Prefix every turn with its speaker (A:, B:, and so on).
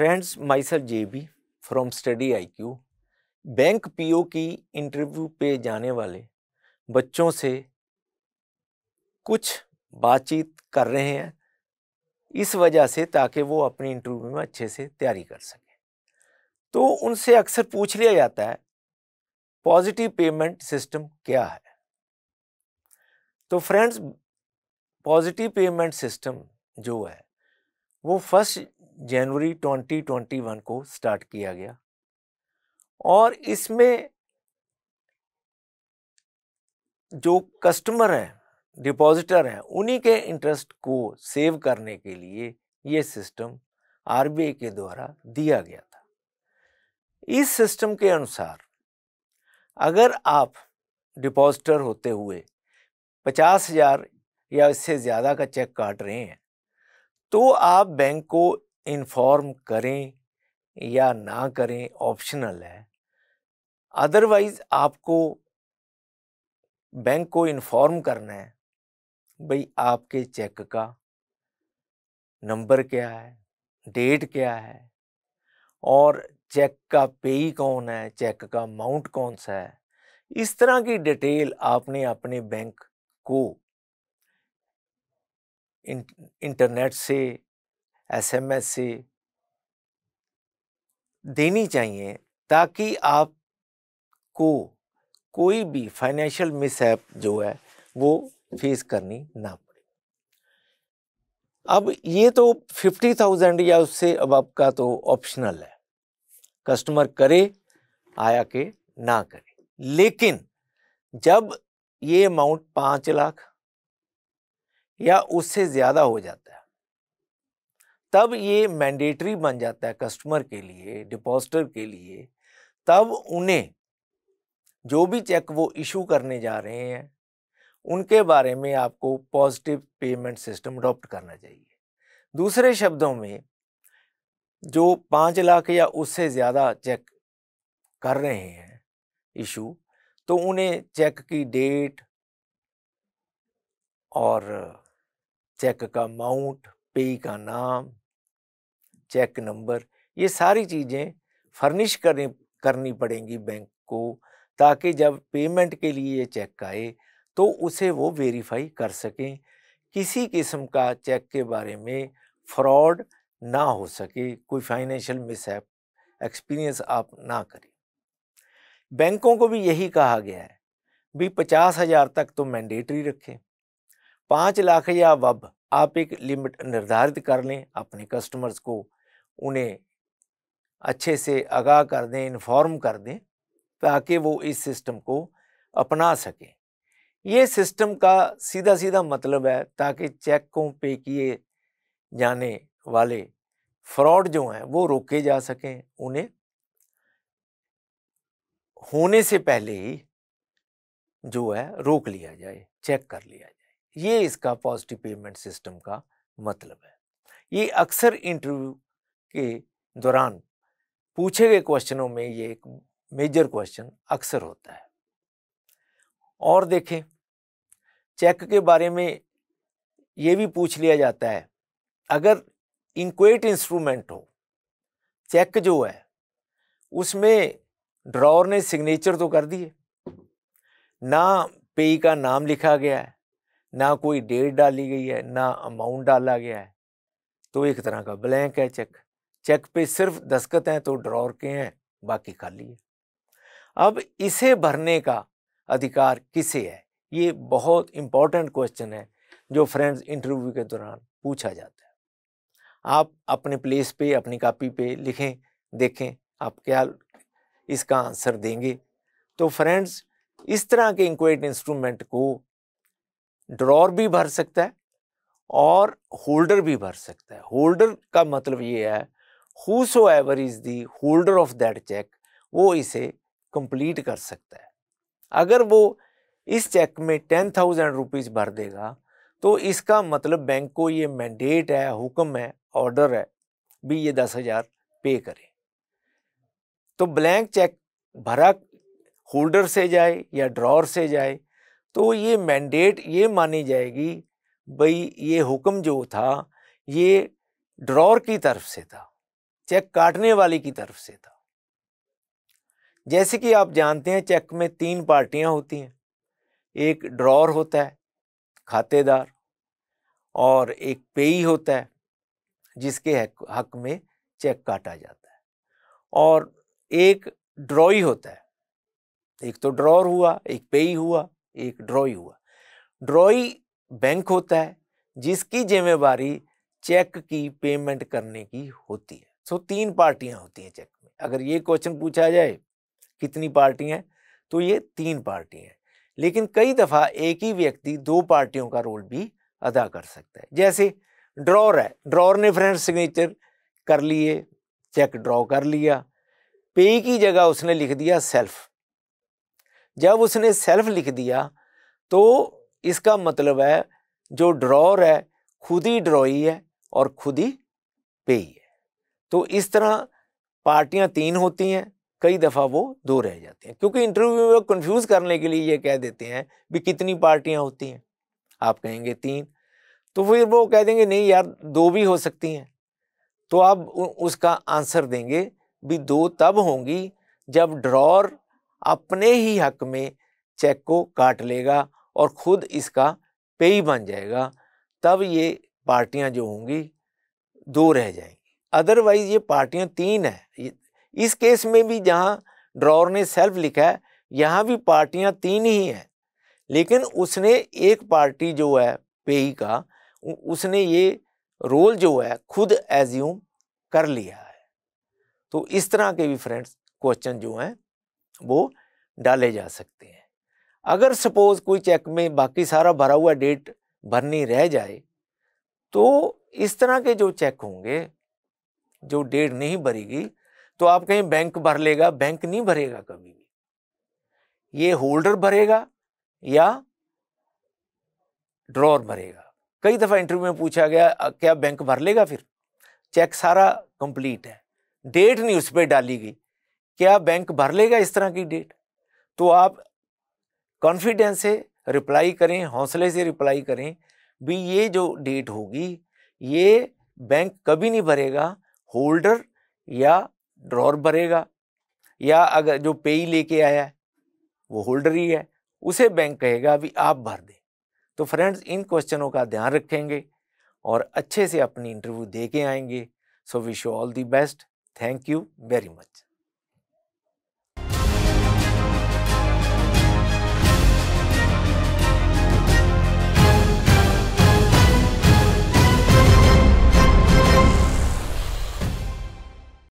A: friends J B from Study I Q bank ओ की interview पे जाने वाले बच्चों से कुछ बातचीत कर रहे हैं इस वजह से ताकि वो अपनी इंटरव्यू में अच्छे से तैयारी कर सकें तो उनसे अक्सर पूछ लिया जाता है पॉजिटिव पेमेंट सिस्टम क्या है तो फ्रेंड्स पॉजिटिव पेमेंट सिस्टम जो है वो फर्स्ट जनवरी 2021 को स्टार्ट किया गया और इसमें जो कस्टमर हैं डिपॉजिटर हैं उन्हीं के इंटरेस्ट को सेव करने के लिए ये सिस्टम आरबीआई के द्वारा दिया गया था इस सिस्टम के अनुसार अगर आप डिपॉजिटर होते हुए पचास हज़ार या इससे ज़्यादा का चेक काट रहे हैं तो आप बैंक को इन्फॉर्म करें या ना करें ऑप्शनल है अदरवाइज़ आपको बैंक को इन्फॉर्म करना है भाई आपके चेक का नंबर क्या है डेट क्या है और चेक का पेई कौन है चेक का अमाउंट कौन सा है इस तरह की डिटेल आपने अपने बैंक को इंटरनेट से एस एम एस से देनी चाहिए ताकि को कोई भी फाइनेंशियल मिसहैप जो है वो फेस करनी ना पड़े अब ये तो फिफ्टी थाउजेंड या उससे अब आपका तो ऑप्शनल है कस्टमर करे आया के ना करे लेकिन जब ये अमाउंट पाँच लाख या उससे ज़्यादा हो जाता है तब ये मैंडेटरी बन जाता है कस्टमर के लिए डिपॉजिटर के लिए तब उन्हें जो भी चेक वो इशू करने जा रहे हैं उनके बारे में आपको पॉजिटिव पेमेंट सिस्टम अडॉप्ट करना चाहिए दूसरे शब्दों में जो पाँच लाख या उससे ज़्यादा चेक कर रहे हैं इशू तो उन्हें चेक की डेट और चेक का अमाउंट पे का नाम चेक नंबर ये सारी चीज़ें फर्निश करनी करनी पड़ेंगी बैंक को ताकि जब पेमेंट के लिए ये चेक आए तो उसे वो वेरीफाई कर सकें किसी किस्म का चेक के बारे में फ्रॉड ना हो सके कोई फाइनेंशियल मिस एक्सपीरियंस आप ना करें बैंकों को भी यही कहा गया है भी पचास हज़ार तक तो मैंडेटरी रखें पाँच लाख या वब आप एक लिमिट निर्धारित कर लें अपने कस्टमर्स को उन्हें अच्छे से आगाह कर दें इन्फॉर्म कर दें ताकि वो इस सिस्टम को अपना सकें ये सिस्टम का सीधा सीधा मतलब है ताकि चेकों पे किए जाने वाले फ्रॉड जो हैं वो रोके जा सकें उन्हें होने से पहले ही जो है रोक लिया जाए चेक कर लिया जाए ये इसका पॉजिटिव पेमेंट सिस्टम का मतलब है ये अक्सर इंटरव्यू के दौरान पूछे गए क्वेश्चनों में ये एक मेजर क्वेश्चन अक्सर होता है और देखें चेक के बारे में ये भी पूछ लिया जाता है अगर इंक्वेट इंस्ट्रूमेंट हो चेक जो है उसमें ड्रॉर ने सिग्नेचर तो कर दिए ना पेई का नाम लिखा गया है ना कोई डेट डाली गई है ना अमाउंट डाला गया है तो एक तरह का ब्लैंक है चेक चेक पे सिर्फ दस्खत हैं तो ड्रॉर के हैं बाकी खाली है अब इसे भरने का अधिकार किसे है ये बहुत इंपॉर्टेंट क्वेश्चन है जो फ्रेंड्स इंटरव्यू के दौरान पूछा जाता है आप अपने प्लेस पे अपनी कापी पे लिखें देखें आप क्या इसका आंसर देंगे तो फ्रेंड्स इस तरह के इंक्वेट इंस्ट्रूमेंट को ड्रॉर भी भर सकता है और होल्डर भी भर सकता है होल्डर का मतलब ये है whosoever is the holder of that cheque वो इसे कंप्लीट कर सकता है अगर वो इस चेक में टेन थाउजेंड रुपीज़ भर देगा तो इसका मतलब बैंक को ये मैंडेट है हुक्म है ऑर्डर है भी ये दस हज़ार पे करें तो ब्लैंक चेक भरा होल्डर से जाए या ड्रॉर से जाए तो ये मैंडेट ये मानी जाएगी भाई ये हुक्म जो था ये ड्रॉर की तरफ से था चेक काटने वाले की तरफ से था जैसे कि आप जानते हैं चेक में तीन पार्टियां होती हैं एक ड्रॉर होता है खातेदार और एक पेई होता है जिसके हक, में चेक काटा जाता है और एक ड्रॉई होता है एक तो ड्रॉर हुआ एक पेई हुआ एक ड्रॉई हुआ ड्रॉई बैंक होता है जिसकी जिम्मेवारी चेक की पेमेंट करने की होती है सो तीन पार्टियां होती हैं चेक में अगर ये क्वेश्चन पूछा जाए कितनी पार्टी हैं तो ये तीन पार्टी हैं लेकिन कई दफ़ा एक ही व्यक्ति दो पार्टियों का रोल भी अदा कर सकता है जैसे ड्रॉर है ड्रॉर ने फ्रेंड सिग्नेचर कर लिए चेक ड्रॉ कर लिया पे की जगह उसने लिख दिया सेल्फ जब उसने सेल्फ लिख दिया तो इसका मतलब है जो ड्रॉर है खुद ही ड्रॉई है और खुद ही पेई है तो इस तरह पार्टियां तीन होती हैं कई दफ़ा वो दो रह जाती हैं क्योंकि इंटरव्यू में कंफ्यूज करने के लिए ये कह देते हैं भी कितनी पार्टियां होती हैं आप कहेंगे तीन तो फिर वो कह देंगे नहीं यार दो भी हो सकती हैं तो आप उसका आंसर देंगे भी दो तब होंगी जब ड्रॉर अपने ही हक में चेक को काट लेगा और ख़ुद इसका पेई बन जाएगा तब ये पार्टियां जो होंगी दो रह जाएंगी अदरवाइज ये पार्टियां तीन है इस केस में भी जहाँ ड्रॉर ने सेल्फ लिखा है यहाँ भी पार्टियां तीन ही हैं लेकिन उसने एक पार्टी जो है पेई का उसने ये रोल जो है खुद एज्यूम कर लिया है तो इस तरह के भी फ्रेंड्स क्वेश्चन जो हैं वो डाले जा सकते हैं अगर सपोज़ कोई चेक में बाकी सारा भरा हुआ डेट भरनी रह जाए तो इस तरह के जो चेक होंगे जो डेढ़ नहीं भरेगी तो आप कहीं बैंक भर लेगा बैंक नहीं भरेगा कभी भी ये होल्डर भरेगा या ड्रॉर भरेगा कई दफ़ा इंटरव्यू में पूछा गया क्या बैंक भर लेगा फिर चेक सारा कंप्लीट है डेट नहीं उस पर डाली गई क्या बैंक भर लेगा इस तरह की डेट तो आप कॉन्फिडेंस से रिप्लाई करें हौसले से रिप्लाई करें भी ये जो डेट होगी ये बैंक कभी नहीं भरेगा होल्डर या ड्रॉर भरेगा या अगर जो पेई लेके आया है वो होल्डर ही है उसे बैंक कहेगा अभी आप भर दें तो फ्रेंड्स इन क्वेश्चनों का ध्यान रखेंगे और अच्छे से अपनी इंटरव्यू दे के आएंगे so wish you all the best thank you very much